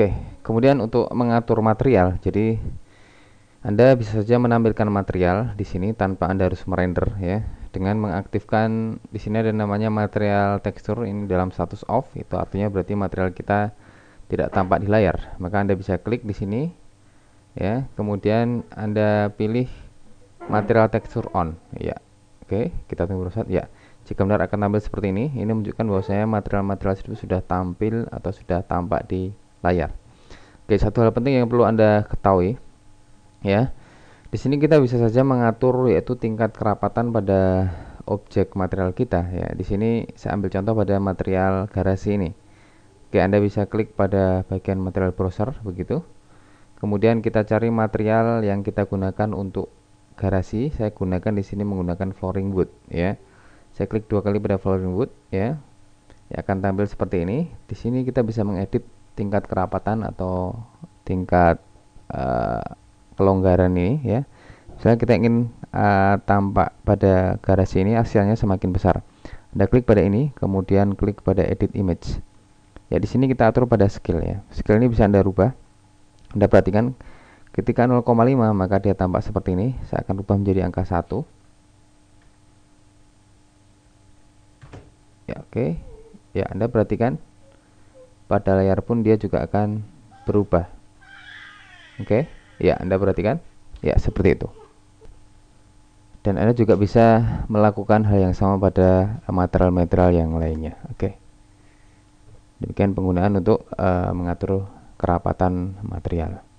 Oke, kemudian untuk mengatur material, jadi Anda bisa saja menampilkan material di sini tanpa Anda harus merender ya dengan mengaktifkan di sini ada namanya material texture ini dalam status off itu artinya berarti material kita tidak tampak di layar. Maka Anda bisa klik di sini ya, kemudian Anda pilih material texture on ya. Oke, kita tunggu saat ya jika benar akan tampil seperti ini ini menunjukkan bahwasanya material-material itu sudah tampil atau sudah tampak di layar. Oke, satu hal penting yang perlu Anda ketahui ya. Di sini kita bisa saja mengatur yaitu tingkat kerapatan pada objek material kita ya. Di sini saya ambil contoh pada material garasi ini. Oke, Anda bisa klik pada bagian material browser begitu. Kemudian kita cari material yang kita gunakan untuk garasi. Saya gunakan di sini menggunakan flooring wood ya. Saya klik dua kali pada flooring wood ya. Ya akan tampil seperti ini. Di sini kita bisa mengedit tingkat kerapatan atau tingkat uh, kelonggaran ini ya misalnya kita ingin uh, tampak pada garasi ini hasilnya semakin besar Anda klik pada ini kemudian klik pada edit image ya di sini kita atur pada Skill ya Skill ini bisa Anda rubah Anda perhatikan ketika 0,5 maka dia tampak seperti ini saya akan rubah menjadi angka 1 ya oke okay. ya Anda perhatikan pada layar pun dia juga akan berubah oke okay? ya Anda perhatikan ya seperti itu dan Anda juga bisa melakukan hal yang sama pada material-material yang lainnya oke okay. demikian penggunaan untuk uh, mengatur kerapatan material